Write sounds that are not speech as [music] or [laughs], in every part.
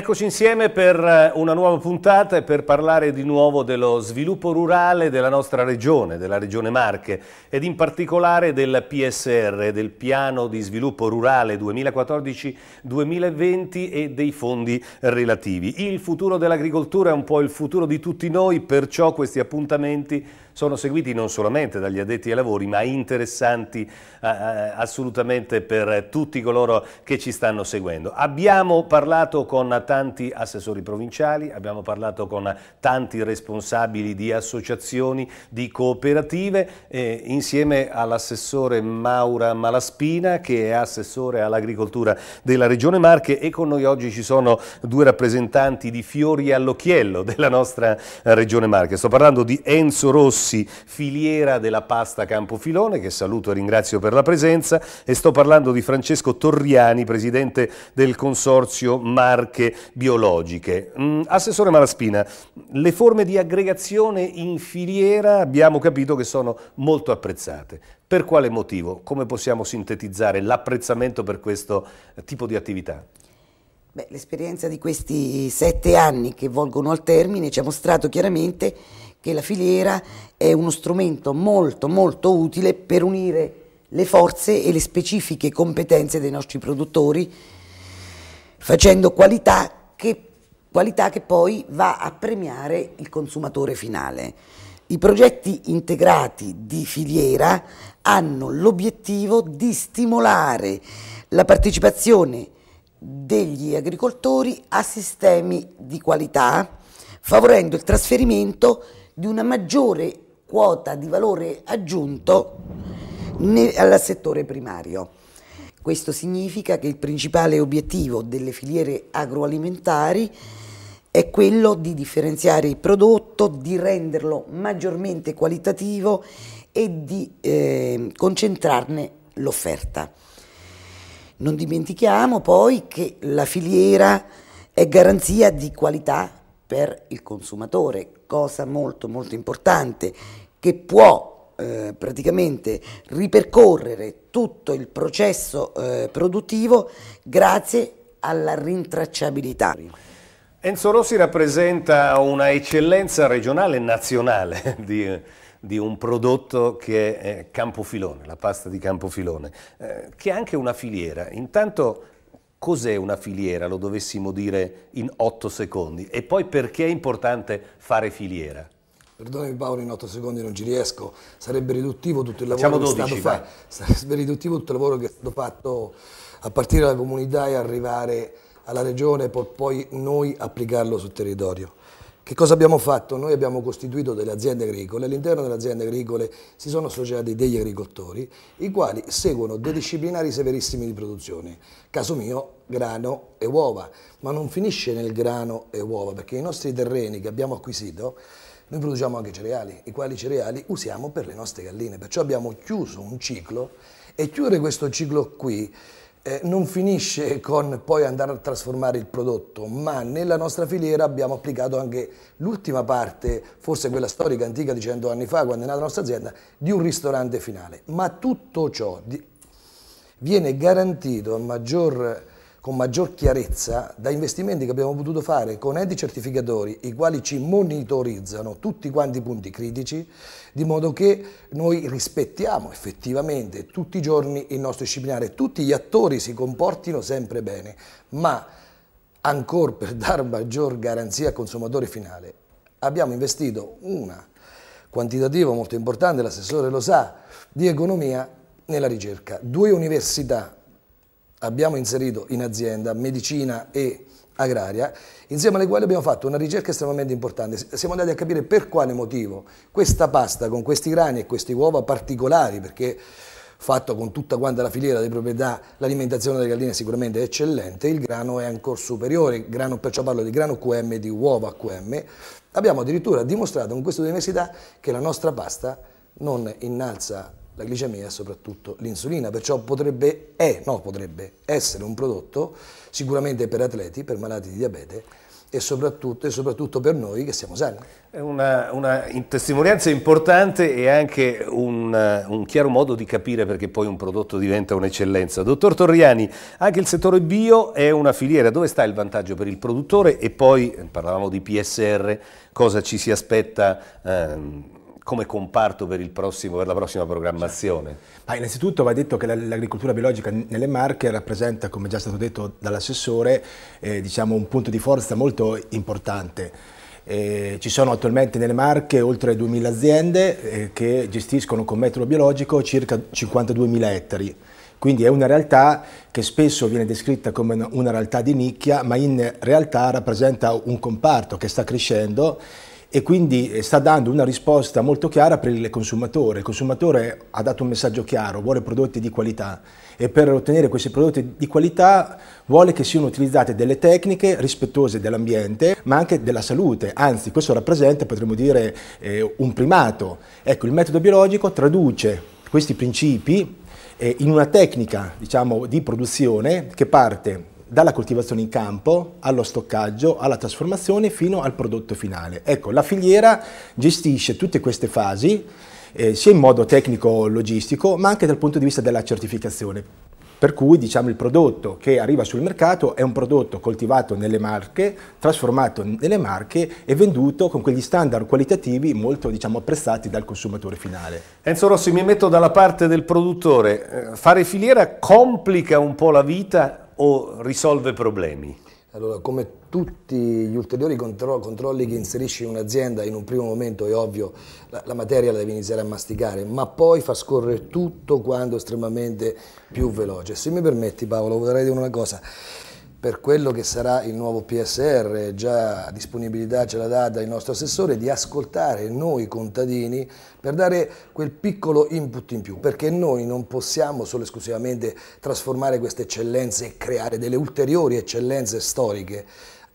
Eccoci insieme per eh, una nuova puntata e per parlare di nuovo dello sviluppo rurale della nostra regione, della regione Marche ed in particolare del PSR, del Piano di Sviluppo Rurale 2014-2020 e dei fondi relativi. Il futuro dell'agricoltura è un po' il futuro di tutti noi, perciò questi appuntamenti sono seguiti non solamente dagli addetti ai lavori ma interessanti eh, eh, assolutamente per tutti coloro che ci stanno seguendo. Abbiamo parlato con tanti assessori provinciali, abbiamo parlato con tanti responsabili di associazioni, di cooperative, eh, insieme all'assessore Maura Malaspina che è assessore all'agricoltura della Regione Marche e con noi oggi ci sono due rappresentanti di fiori all'occhiello della nostra Regione Marche. Sto parlando di Enzo Rosso, Rossi, filiera della pasta Campofilone, che saluto e ringrazio per la presenza, e sto parlando di Francesco Torriani, presidente del Consorzio Marche Biologiche. Mm, Assessore Malaspina, le forme di aggregazione in filiera abbiamo capito che sono molto apprezzate. Per quale motivo? Come possiamo sintetizzare l'apprezzamento per questo eh, tipo di attività? l'esperienza di questi sette anni che volgono al termine ci ha mostrato chiaramente che la filiera è uno strumento molto molto utile per unire le forze e le specifiche competenze dei nostri produttori facendo qualità che, qualità che poi va a premiare il consumatore finale. I progetti integrati di filiera hanno l'obiettivo di stimolare la partecipazione degli agricoltori a sistemi di qualità, favorendo il trasferimento di una maggiore quota di valore aggiunto al settore primario. Questo significa che il principale obiettivo delle filiere agroalimentari è quello di differenziare il prodotto, di renderlo maggiormente qualitativo e di eh, concentrarne l'offerta. Non dimentichiamo poi che la filiera è garanzia di qualità per il consumatore, cosa molto molto importante che può eh, praticamente ripercorrere tutto il processo eh, produttivo grazie alla rintracciabilità. Enzo Rossi rappresenta una eccellenza regionale e nazionale [laughs] di, di un prodotto che è Campofilone, la pasta di Campofilone, eh, che è anche una filiera. Intanto cos'è una filiera, lo dovessimo dire in otto secondi, e poi perché è importante fare filiera? Perdonami Paolo, in otto secondi non ci riesco, sarebbe riduttivo tutto il lavoro, 12, che, è stato fatto, [laughs] sarebbe riduttivo tutto il lavoro che è stato fatto a partire dalla comunità e arrivare alla regione e poi noi applicarlo sul territorio. Che cosa abbiamo fatto? Noi abbiamo costituito delle aziende agricole, all'interno delle aziende agricole si sono associati degli agricoltori, i quali seguono dei disciplinari severissimi di produzione, caso mio grano e uova, ma non finisce nel grano e uova, perché i nostri terreni che abbiamo acquisito, noi produciamo anche cereali, i quali cereali usiamo per le nostre galline, perciò abbiamo chiuso un ciclo e chiudere questo ciclo qui eh, non finisce con poi andare a trasformare il prodotto, ma nella nostra filiera abbiamo applicato anche l'ultima parte, forse quella storica antica di 100 anni fa, quando è nata la nostra azienda, di un ristorante finale. Ma tutto ciò di, viene garantito a maggior con maggior chiarezza da investimenti che abbiamo potuto fare con enti certificatori, i quali ci monitorizzano tutti quanti i punti critici, di modo che noi rispettiamo effettivamente tutti i giorni il nostro disciplinare, tutti gli attori si comportino sempre bene, ma ancora per dare maggior garanzia al consumatore finale, abbiamo investito una quantitativa molto importante, l'assessore lo sa, di economia nella ricerca. Due università abbiamo inserito in azienda medicina e agraria, insieme alle quali abbiamo fatto una ricerca estremamente importante. Siamo andati a capire per quale motivo questa pasta con questi grani e queste uova particolari, perché fatto con tutta quanta la filiera di proprietà, l'alimentazione delle galline è sicuramente eccellente, il grano è ancora superiore, grano, perciò parlo di grano QM, di uova QM. Abbiamo addirittura dimostrato con questa università che la nostra pasta non innalza la glicemia e soprattutto l'insulina, perciò potrebbe, è, no, potrebbe essere un prodotto sicuramente per atleti, per malati di diabete, e soprattutto, e soprattutto, per noi che siamo sani. È una, una testimonianza importante e anche un, un, chiaro modo di capire perché poi un prodotto diventa un'eccellenza. Dottor Torriani, anche il settore bio è una filiera. Dove sta il vantaggio per il produttore? E poi, eh, parlavamo di PSR, cosa ci si aspetta? Ehm, come comparto per, prossimo, per la prossima programmazione? Certo. Ma innanzitutto va detto che l'agricoltura biologica nelle Marche rappresenta, come già stato detto dall'assessore, eh, diciamo un punto di forza molto importante. Eh, ci sono attualmente nelle Marche oltre 2.000 aziende eh, che gestiscono con metodo biologico circa 52.000 ettari. Quindi è una realtà che spesso viene descritta come una realtà di nicchia, ma in realtà rappresenta un comparto che sta crescendo e quindi eh, sta dando una risposta molto chiara per il consumatore. Il consumatore ha dato un messaggio chiaro, vuole prodotti di qualità e per ottenere questi prodotti di qualità vuole che siano utilizzate delle tecniche rispettose dell'ambiente ma anche della salute, anzi questo rappresenta potremmo dire eh, un primato. Ecco, il metodo biologico traduce questi principi eh, in una tecnica diciamo, di produzione che parte dalla coltivazione in campo allo stoccaggio, alla trasformazione fino al prodotto finale. Ecco, la filiera gestisce tutte queste fasi eh, sia in modo tecnico-logistico ma anche dal punto di vista della certificazione. Per cui diciamo, il prodotto che arriva sul mercato è un prodotto coltivato nelle marche, trasformato nelle marche e venduto con quegli standard qualitativi molto diciamo, apprezzati dal consumatore finale. Enzo Rossi, mi metto dalla parte del produttore. Eh, fare filiera complica un po' la vita o risolve problemi? Allora, come tutti gli ulteriori contro controlli che inserisci in un'azienda, in un primo momento è ovvio, la, la, materia la devi iniziare a masticare, ma poi fa scorrere tutto quanto estremamente più veloce. Se mi permetti Paolo, vorrei dire una cosa per quello che sarà il nuovo PSR, già disponibilità ce l'ha data il nostro assessore, di ascoltare noi contadini per dare quel piccolo input in più, perché noi non possiamo solo e esclusivamente trasformare queste eccellenze e creare delle ulteriori eccellenze storiche.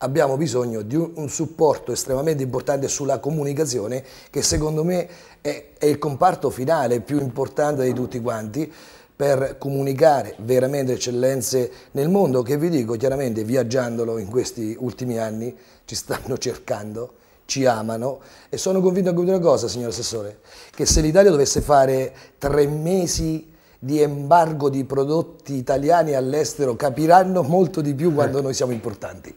Abbiamo bisogno di un supporto estremamente importante sulla comunicazione che secondo me è, è il comparto finale più importante di tutti quanti per comunicare veramente eccellenze nel mondo che vi dico chiaramente viaggiandolo in questi ultimi anni ci stanno [laughs] cercando, ci amano e sono convinto anche di una cosa signor Assessore, che se l'Italia dovesse fare tre mesi di embargo di prodotti italiani all'estero capiranno molto di più quando eh. noi siamo importanti.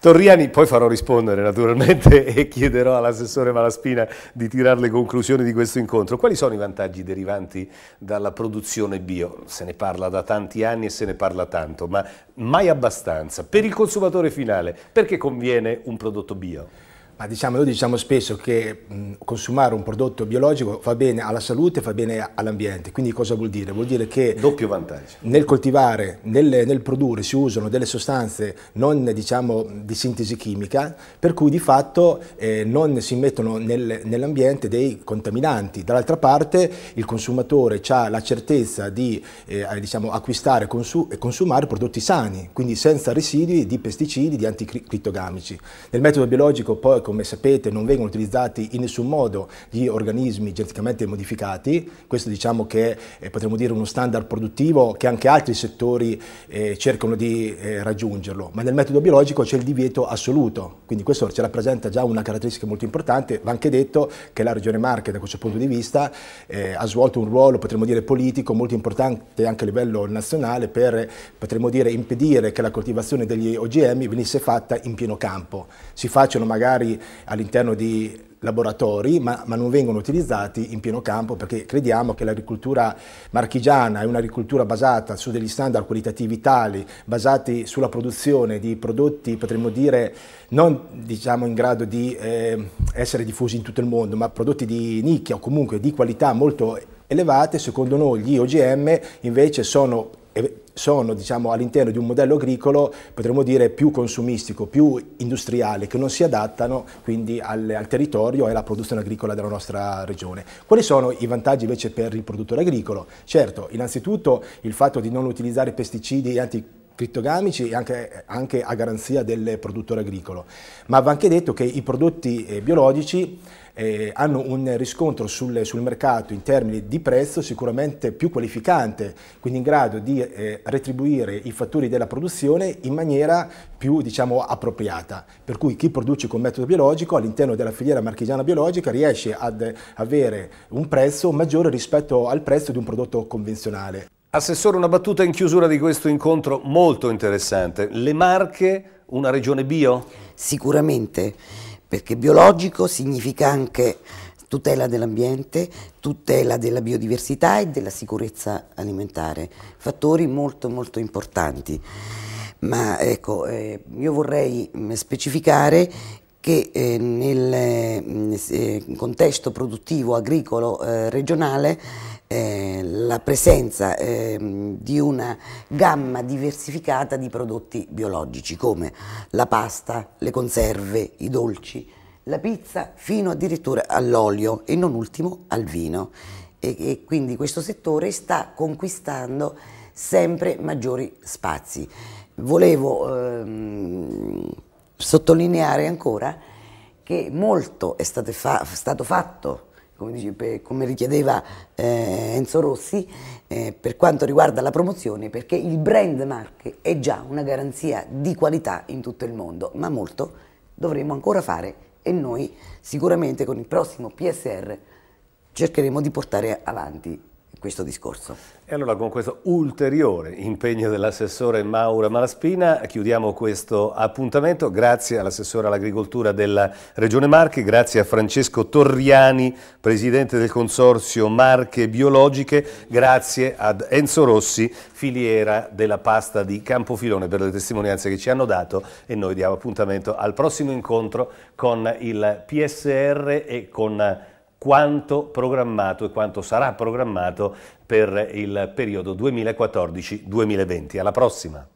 Torriani, poi farò rispondere naturalmente [laughs] e chiederò all'assessore Malaspina di tirare le conclusioni di questo incontro. Quali sono i vantaggi derivanti dalla produzione bio? Se ne parla da tanti anni e se ne parla tanto, ma mai abbastanza. Per il consumatore finale, perché conviene un prodotto bio? Ma diciamo, noi diciamo spesso che mh, consumare un prodotto biologico fa bene alla salute e fa bene all'ambiente. Quindi cosa vuol dire? Vuol dire che doppio vantaggio. Nel coltivare, nel, nel produrre si usano delle sostanze non diciamo, di sintesi chimica, per cui di fatto eh, non si mettono nel, nell'ambiente dei contaminanti. Dall'altra parte il consumatore ha la certezza di eh, diciamo, acquistare consu e consumare prodotti sani, quindi senza residui di pesticidi, di anticrittogamici. Nel metodo biologico poi come sapete, non vengono utilizzati in nessun modo gli organismi geneticamente modificati. Questo diciamo che è, eh, potremmo dire uno standard produttivo che anche altri settori eh, cercano di eh, raggiungerlo. Ma nel metodo biologico c'è il divieto assoluto, quindi questo ci rappresenta già una caratteristica molto importante. Va anche detto che la Regione Marche, da questo punto di vista, eh, ha svolto un ruolo, potremmo dire, politico molto importante anche a livello nazionale per, potremmo dire, impedire che la coltivazione degli OGM venisse fatta in pieno campo. Si facciano magari all'interno di laboratori, ma, ma, non vengono utilizzati in pieno campo perché crediamo che l'agricoltura marchigiana è un'agricoltura basata su degli standard qualitativi tali, basati sulla produzione di prodotti, potremmo dire, non diciamo, in grado di eh, essere diffusi in tutto il mondo, ma prodotti di nicchia o comunque di qualità molto elevate, secondo noi gli OGM invece sono sono diciamo, all'interno di un modello agricolo, potremmo dire, più consumistico, più industriale, che non si adattano quindi al, al territorio e alla produzione agricola della nostra regione. Quali sono i vantaggi invece per il produttore agricolo? Certo, innanzitutto il fatto di non utilizzare pesticidi e anticorpi e anche, anche, a garanzia del produttore agricolo. Ma va anche detto che i prodotti eh, biologici eh, hanno un riscontro sul, sul, mercato in termini di prezzo sicuramente più qualificante, quindi in grado di eh, retribuire i fattori della produzione in maniera più diciamo, appropriata. Per cui chi produce con metodo biologico all'interno della filiera marchigiana biologica riesce ad avere un prezzo maggiore rispetto al prezzo di un prodotto convenzionale. Assessore, una battuta in chiusura di questo incontro molto interessante. Le Marche, una regione bio? Sicuramente perché biologico significa anche tutela dell'ambiente, tutela della biodiversità e della sicurezza alimentare, fattori molto molto importanti. Ma ecco, eh, io vorrei mm, specificare che eh, nel mm, eh, contesto produttivo agricolo eh, regionale la presenza ehm, di una gamma diversificata di prodotti biologici come la pasta, le conserve, i dolci, la pizza fino addirittura all'olio e non ultimo al vino. E, e quindi questo settore sta conquistando sempre maggiori spazi volevo ehm, sottolineare ancora che molto è stato, fa stato fatto, come, dice, come richiedeva eh, Enzo Rossi, eh, per quanto riguarda la promozione, perché il brand Marche è già una garanzia di qualità in tutto il mondo, ma molto dovremo ancora fare e noi sicuramente con il prossimo PSR cercheremo di portare avanti questo discorso. E allora con questo ulteriore impegno dell'assessore Maura Malaspina chiudiamo questo appuntamento. Grazie all'assessore all'agricoltura della Regione Marche, grazie a Francesco Torriani, presidente del Consorzio Marche Biologiche, grazie ad Enzo Rossi, filiera della pasta di Campofilone per le testimonianze che ci hanno dato e noi diamo appuntamento al prossimo incontro con il PSR e con quanto programmato e quanto sarà programmato per il periodo 2014-2020. Alla prossima!